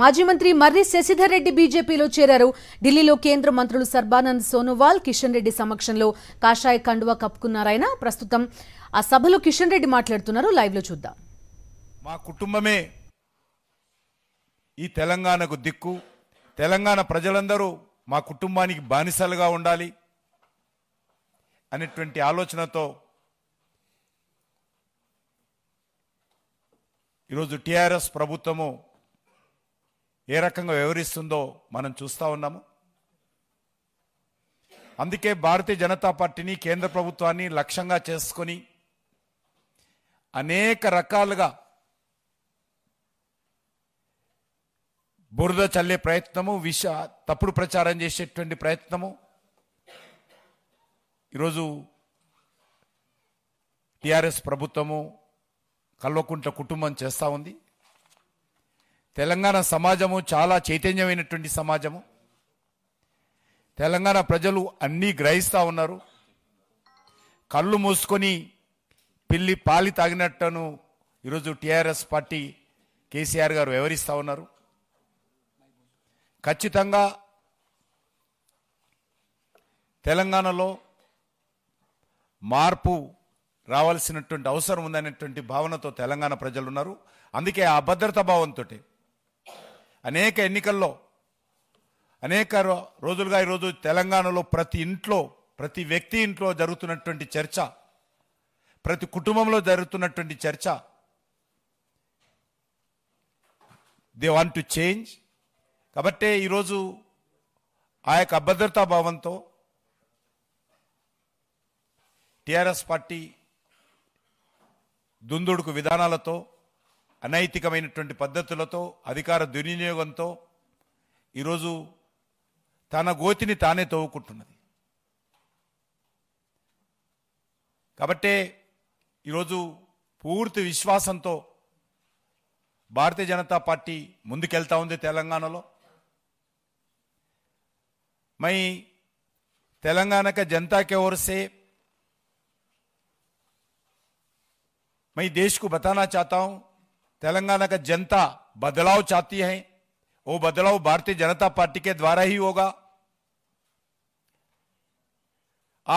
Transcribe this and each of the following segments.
మాజీ మంత్రి మర్రి శశిధర్ రెడ్డి బీజేపీలో చేరారు ఢిల్లీలో కేంద్ర మంత్రులు సర్బానంద్ సోనోవాల్ కిషన్ రెడ్డి సమక్షంలో కాషాయ కండువా కప్పుకున్నారాయన ప్రస్తుతం ఆ సభలో కిషన్ రెడ్డి మాట్లాడుతున్నారు లైవ్ లో చూద్దాం మా కుటుంబమే ఈ తెలంగాణకు దిక్కు తెలంగాణ ప్రజలందరూ మా కుటుంబానికి బానిసలుగా ఉండాలి అనేటువంటి ఆలోచనతో ఈరోజు టీఆర్ఎస్ ప్రభుత్వము ఏ రకంగా వ్యవహరిస్తుందో మనం చూస్తూ ఉన్నాము అందుకే భారతీయ జనతా పార్టీని కేంద్ర ప్రభుత్వాన్ని లక్ష్యంగా చేసుకొని అనేక రకాలుగా బురద చల్లే ప్రయత్నము విష తప్పుడు ప్రచారం చేసేటువంటి ప్రయత్నము ఈరోజు టిఆర్ఎస్ ప్రభుత్వము కల్వకుంట్ల కుటుంబం చేస్తూ ఉంది తెలంగాణ సమాజము చాలా చైతన్యమైనటువంటి సమాజము తెలంగాణ ప్రజలు అన్నీ గ్రహిస్తూ ఉన్నారు కళ్ళు మూసుకొని పిల్లి పాలి తాగినట్టును ఈరోజు టీఆర్ఎస్ పార్టీ కేసీఆర్ గారు వివరిస్తూ ఉన్నారు ఖచ్చితంగా తెలంగాణలో మార్పు రావాల్సినటువంటి అవసరం ఉందనేటువంటి భావనతో తెలంగాణ ప్రజలు ఉన్నారు అందుకే ఆ భద్రతా భావంతో అనేక ఎన్నికల్లో అనేక రోజులుగా ఈరోజు తెలంగాణలో ప్రతి ఇంట్లో ప్రతి వ్యక్తి ఇంట్లో జరుగుతున్నటువంటి చర్చ ప్రతి కుటుంబంలో జరుగుతున్నటువంటి చర్చ దే వాంట్ టు చేంజ్ కాబట్టే ఈరోజు ఆ యొక్క అభద్రతా భావంతో టిఆర్ఎస్ పార్టీ దుందుడుకు విధానాలతో అనైతికమైనటువంటి పద్ధతులతో అధికార దుర్వినియోగంతో ఈరోజు తన గోతిని తానే తవ్వుకుంటున్నది కాబట్టే ఈరోజు పూర్తి విశ్వాసంతో భారతీయ జనతా పార్టీ ముందుకెళ్తా ఉంది తెలంగాణలో మై తెలంగాణక జనతా కేవర్సే మై దేశకు బతానా बताना तेलंगाना का जनता बदलाव चाहती है वो बदलाव भारतीय जनता पार्टी के द्वारा ही होगा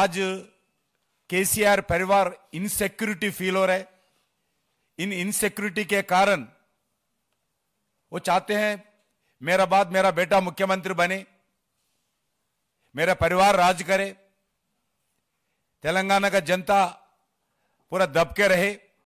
आज केसीआर परिवार इनसेक्योरिटी फील हो रहे इन इनसेक्योरिटी के कारण वो चाहते हैं मेरा बाद मेरा बेटा मुख्यमंत्री बने मेरा परिवार राज करे तेलंगाना का जनता पूरा दबके रहे